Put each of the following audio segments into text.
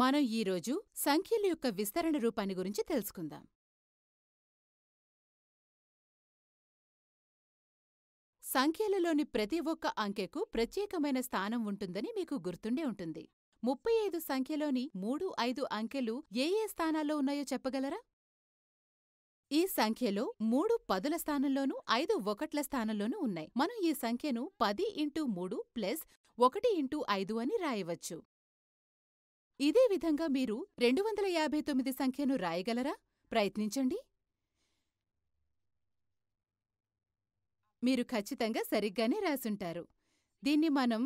మనం ఈరోజు సంఖ్యల యొక్క విస్తరణ రూపాన్ని గురించి తెలుసుకుందాం సంఖ్యలలోని ప్రతి ఒక్క అంకెకు ప్రత్యేకమైన స్థానం ఉంటుందని మీకు గుర్తుండే ఉంటుంది ముప్పై ఐదు సంఖ్యలోని మూడు ఐదు అంకెలు ఏ ఏ స్థానాల్లో ఉన్నాయో చెప్పగలరా ఈ సంఖ్యలో మూడు పదుల స్థానంలోనూ ఐదు ఒకట్ల స్థానంలోనూ ఉన్నాయి మనం ఈ సంఖ్యను పది ఇంటూ మూడు ప్లస్ ఒకటి ఇంటూ ఐదు అని రాయవచ్చు ఇదే విధంగా మీరు రెండు వందల యాభై తొమ్మిది సంఖ్యను రాయగలరా ప్రయత్నించండి మీరు ఖచ్చితంగా సరిగ్గానే రాసుంటారు దీన్ని మనం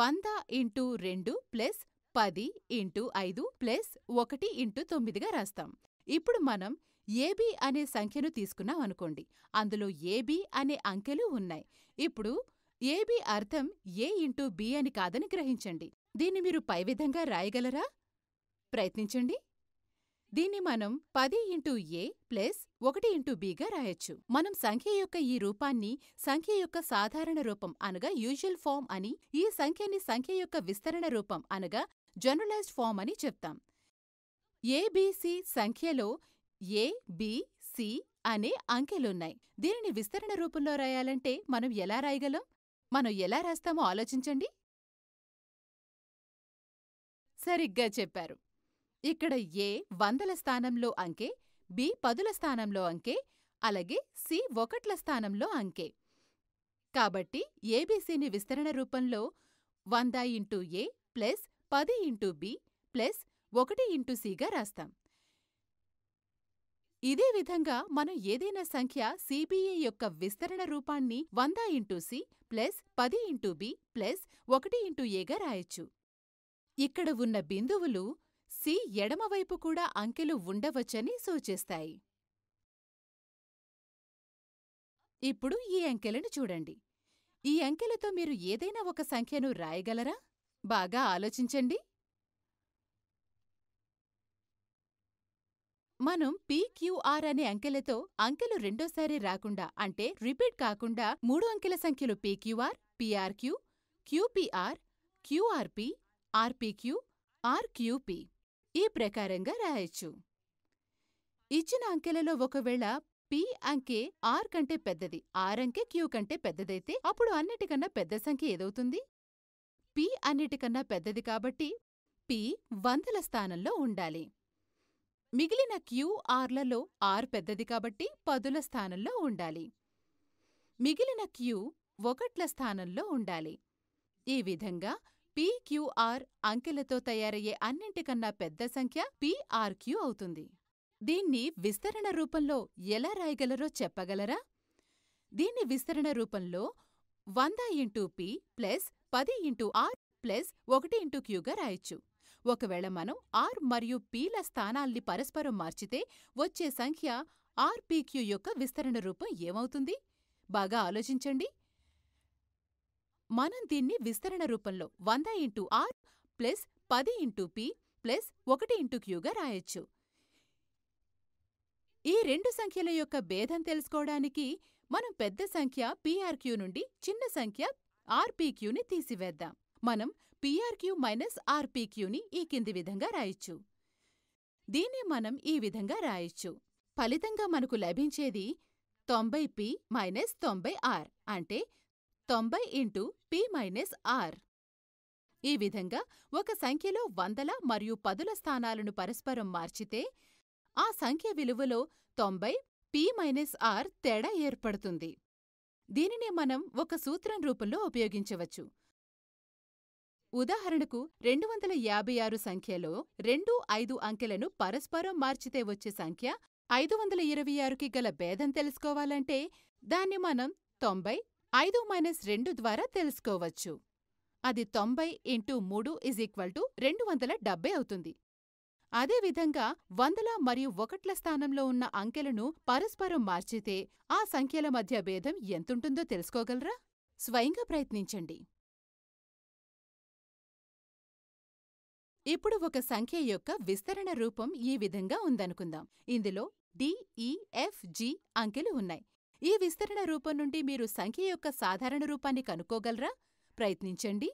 వంద ఇంటూ రెండు ప్లస్ పది ఇంటూ ఐదు ప్లస్ ఒకటి ఇంటూ తొమ్మిదిగా రాస్తాం ఇప్పుడు మనం ఏబి అనే సంఖ్యను తీసుకున్నాం అనుకోండి అందులో ఏబి అనే అంకెలు ఉన్నాయి ఇప్పుడు ఏబి అర్థం ఏ ఇంటూ బి అని కాదని గ్రహించండి దీన్ని మీరు పై విధంగా రాయగలరా ప్రయత్నించండి దీన్ని మనం పది ఇంటూ ఏ ప్లస్ ఒకటి ఇంటూ బిగా రాయొచ్చు మనం సంఖ్య యొక్క ఈ రూపాన్ని సంఖ్య యొక్క సాధారణ రూపం అనగా యూజువల్ ఫామ్ అని ఈ సంఖ్యని సంఖ్య యొక్క విస్తరణ రూపం అనగా జనరలైజ్డ్ ఫామ్ అని చెప్తాం ఏబిసి సంఖ్యలో ఏ బి సి అనే అంకెలున్నాయి దీనిని విస్తరణ రూపంలో రాయాలంటే మనం ఎలా రాయగలం మనం ఎలా రాస్తామో ఆలోచించండి సరిగ్గా చెప్పారు ఇక్కడ ఏ వందల స్థానంలో అంకే బి పదుల స్థానంలో అంకే అలాగే సి ఒకట్ల స్థానంలో అంకే కాబట్టి ఏబీసీని విస్తరణ రూపంలో వంద ఇంటూ ఏ ప్లస్ పది ఇంటూ బి ప్లస్ ఒకటి ఇంటూ సిగా రాస్తాం ఇదే విధంగా మనం ఏదైనా సంఖ్య సిబిఏ యొక్క విస్తరణ రూపాన్ని వంద ఇంటూ సి ప్లస్ పది ఇంటూ బి ప్లస్ ఒకటి ఇంటూ ఏగా రాయొచ్చు ఇక్కడ ఉన్న బిందువులు సి ఎడమవైపు కూడా అంకెలు ఉండవచ్చని సూచిస్తాయి. ఇప్పుడు ఈ అంకెలను చూడండి. ఈ అంకెలతో మీరు ఏదైనా ఒక సంఖ్యను రాయగలరా? బాగా ఆలోచించండి. మనం పీక్యూఆర్ అనే అంకెలతో అంకెలు రెండోసారి రాకుండా అంటే రిపీట్ కాకుండా మూడు అంకెల సంఖ్యలు PQR, PRQ, QPR, QRP, RPQ RQP ఈ ప్రకారంగా రాయొచ్చు ఇచ్చిన అంకెలలో ఒకవేళ పి అంకె ఆర్ కంటే పెద్దది ఆర్ అంకె క్యూ కంటే పెద్దదైతే అప్పుడు అన్నిటికన్నా పెద్ద సంఖ్య ఏదవుతుంది పి అన్నిటికన్నా పెద్దది కాబట్టి పి వందల స్థానంలో ఉండాలి మిగిలిన క్యూ ఆర్లలో ఆర్ పెద్దది కాబట్టి పదుల స్థానంలో ఉండాలి మిగిలిన క్యూ ఒకట్ల స్థానంలో ఉండాలి ఈ విధంగా పిక్యూఆర్ అంకెలతో తయారయ్యే అన్నింటికన్నా పెద్ద సంఖ్య పిఆర్క్యూ అవుతుంది దీన్ని విస్తరణ రూపంలో ఎలా రాయగలరో చెప్పగలరా దీన్ని విస్తరణ రూపంలో వంద ఇంటూ పి ప్లస్ పది ఇంటూ ఆర్ ప్లస్ ఒకటి ఇంటూ క్యూగా రాయొచ్చు ఒకవేళ మనం ఆర్ మరియు పీల స్థానాల్ని పరస్పరం మార్చితే వచ్చే సంఖ్య ఆర్పిక్యూ యొక్క విస్తరణ రూపం ఏమవుతుంది బాగా ఆలోచించండి మనం దీన్ని విస్తరణ రూపంలో వంద ఇంటూ ఆర్ ప్లస్ పది ఇంటూ పి ప్లస్ ఒకటి ఇంటూ క్యూగా రాయొచ్చు ఈ రెండు సంఖ్యల యొక్క భేదం తెలుసుకోవడానికి మనం పెద్ద సంఖ్య పిఆర్క్యూ నుండి చిన్న సంఖ్య ఆర్పీక్యూని తీసివేద్దాం మనం పిఆర్క్యూ మైనస్ ఆర్పీక్యూని ఈ కింది విధంగా రాయొచ్చు దీన్ని మనం ఈ విధంగా రాయొచ్చు ఫలితంగా మనకు లభించేది తొంభై పి మైనస్ తొంభై ఆర్ అంటే తొంభై ఇంటూ పి మైనస్ ఆర్ ఈ విధంగా ఒక సంఖ్యలో వందల మరియు పదుల స్థానాలను పరస్పరం మార్చితే ఆ సంఖ్య విలువలో తొంభై పి మైనస్ ఆర్ తేడా ఏర్పడుతుంది దీనినే మనం ఒక సూత్రం రూపంలో ఉపయోగించవచ్చు ఉదాహరణకు రెండు వందల యాభై ఆరు సంఖ్యలో రెండు ఐదు అంకెలను పరస్పరం మార్చితే వచ్చే సంఖ్య ఐదు వందల ఇరవై ఆరుకి గల భేదం తెలుసుకోవాలంటే దాన్ని మనం తొంభై ఐదు మైనస్ రెండు ద్వారా తెలుసుకోవచ్చు అది తొంభై ఇంటూ మూడు ఇజ్ ఈక్వల్ టు రెండు వందల డెబ్బై అవుతుంది అదేవిధంగా వందల మరియు ఒకట్ల స్థానంలో ఉన్న అంకెలను పరస్పరం మార్చితే ఆ సంఖ్యల మధ్య భేదం ఎంతుంటుందో తెలుసుకోగలరా స్వయంగా ప్రయత్నించండి ఇప్పుడు ఒక సంఖ్య యొక్క విస్తరణ రూపం ఈ విధంగా ఉందనుకుందాం ఇందులో డిఈఎఫ్జి e, అంకెలు ఉన్నాయి ఈ విస్తరణ రూపం నుండి మీరు సంఖ్య యొక్క సాధారణ రూపాన్ని కనుక్కోగలరా ప్రయత్నించండి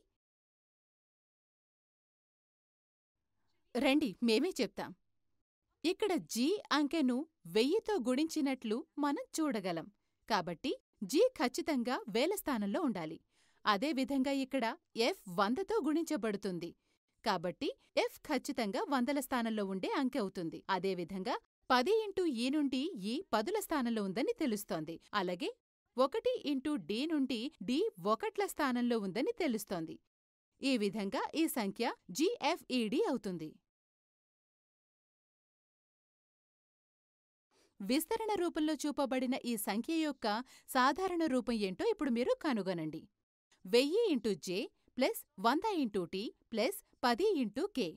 రండి మేమే చెప్తాం ఇక్కడ జీ అంకెను వెయ్యితో గుణించినట్లు మనం చూడగలం కాబట్టి జీ ఖచ్చితంగా వేల స్థానంలో ఉండాలి అదేవిధంగా ఇక్కడ ఎఫ్ వందతో గుణించబడుతుంది కాబట్టి ఎఫ్ ఖచ్చితంగా వందల స్థానంలో ఉండే అంకె అవుతుంది అదేవిధంగా పది ఇంటూ ఈ నుండి ఈ పదుల స్థానంలో ఉందని తెలుస్తోంది అలాగే ఒకటి ఇంటూ డి నుండి డి ఒకట్ల స్థానంలో ఉందని తెలుస్తోంది ఈ విధంగా ఈ సంఖ్య జిఎఫ్ఈడి అవుతుంది విస్తరణ రూపంలో చూపబడిన ఈ సంఖ్య యొక్క సాధారణ రూపం ఏంటో ఇప్పుడు మీరు కనుగొనండి వెయ్యి ఇంటూ జే ప్లస్ వంద ఇంటూ టీ ప్లస్ పది ఇంటూ కే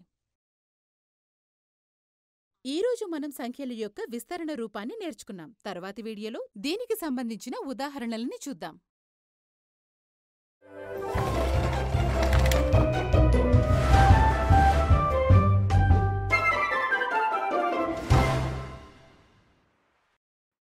ఈ రోజు మనం సంఖ్యల యొక్క విస్తరణ రూపాన్ని నేర్చుకున్నాం తర్వాతి వీడియోలో దీనికి సంబంధించిన ఉదాహరణలని చూద్దాం